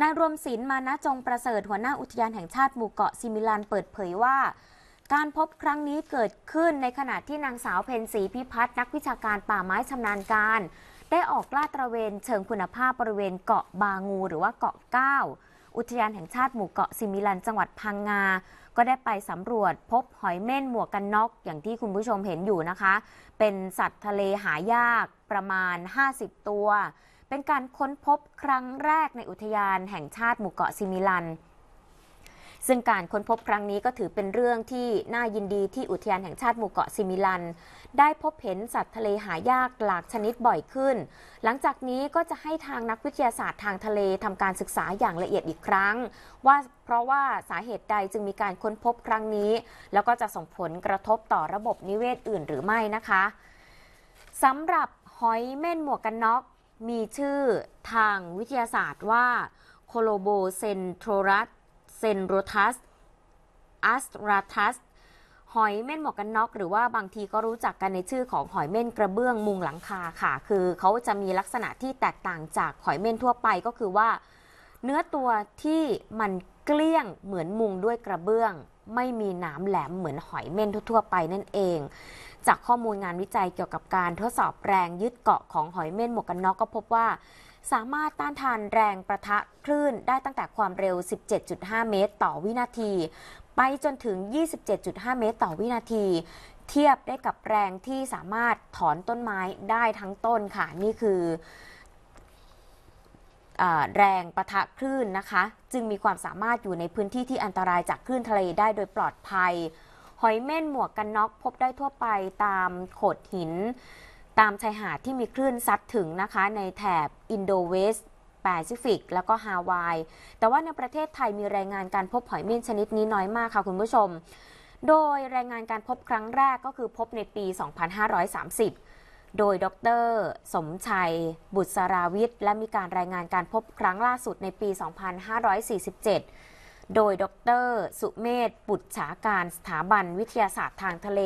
นายรวมศิลป์มานะจงประเสริฐหัวหน้าอุทยานแห่งชาติหมู่เกาะซิมิลันเปิดเผยว่า การพบครั้งนี้เกิดขึ้นในขณะที่นางสาวเพนสีพิพัฒน์นักวิชาการป่าไม้ชำนาญการ ได้ออกลาดตระเวนเชิงคุณภาพบริเวณเกาะบางูหรือว่าเกาะเก้าอุทยานแห่งชาติหมู่เกาะซิมิลันจังหวัดพังงา ก็ได้ไปสำรวจพบหอยเม่นหมวกกันน็อก อย่างที่คุณผู้ชมเห็นอยู่นะคะ เป็นสัตว์ทะเลหายากประมาณ50ตัวเป็นการค้นพบครั้งแรกในอุทยานแห่งชาติหมู่เกาะซิมิลัน ซึ่งการค้นพบครั้งนี้ก็ถือเป็นเรื่องที่น่ายินดีที่อุทยานแห่งชาติหมู่เกาะซิมิลัน ได้พบเห็นสัตว์ทะเลหายากหลากชนิดบ่อยขึ้น หลังจากนี้ก็จะให้ทางนักวิทยาศาสตร์ทางทะเลทำการศึกษาอย่างละเอียดอีกครั้ง ว่าเพราะว่าสาเหตุใดจึงมีการค้นพบครั้งนี้ แล้วก็จะส่งผลกระทบต่อระบบนิเวศอื่นหรือไม่นะคะสำหรับหอยเม่นหมวกกันน็อกมีชื่อทางวิทยาศาสตร์ว่าโคโลโบเซนโทรัสเซนโรทัสอัสราทัสหอยเม่นหมวกกันน็อกหรือว่าบางทีก็รู้จักกันในชื่อของ หอยเม่นกระเบื้องมุงหลังคาค่ะ คือเขาจะมีลักษณะที่แตกต่างจาก หอยเม่นทั่วไปก็คือว่า เนื้อตัวที่มันเกลี้ยงเหมือนมุงด้วยกระเบื้องไม่มีหนามแหลมเหมือนหอยเม่นทั่วๆ ไปนั่นเอง จากข้อมูลงานวิจัยเกี่ยวกับการทดสอบแรงยึดเกาะของหอยเม่นหมวกกันน็อกก็พบว่า สามารถต้านทานแรงประทะคลื่นได้ตั้งแต่ความเร็ว 17.5 เมตรต่อวินาที ไปจนถึง 27.5 เมตรต่อวินาที เทียบได้กับแรงที่สามารถถอนต้นไม้ได้ทั้งต้นค่ะนี่คือแรงประทะคลื่นนะคะ จึงมีความสามารถอยู่ในพื้นที่ที่อันตรายจากคลื่นทะเลได้โดยปลอดภัย หอยเม่นหมวกกันน็อกพบได้ทั่วไปตามโขดหิน ตามชายหาดที่มีคลื่นซัดถึงนะคะในแถบอินโดเวสแปซิฟิกแล้วก็ฮาวายแต่ว่าในประเทศไทยมีรายงานการพบหอยเม่นชนิดนี้น้อยมากค่ะคุณผู้ชม โดยรายงานการพบครั้งแรกก็คือพบในปี 2530โดยดร สมชัย บุสราวิทย์ และมีการรายงานการพบครั้งล่าสุดในปี 2547 โดยดรสุเมธบุตรฉาการสถาบันวิทยาศาสตร์ทางทะเล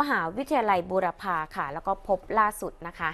มหาวิทยาลัยบูรพาค่ะแล้วก็พบล่าสุดนะคะ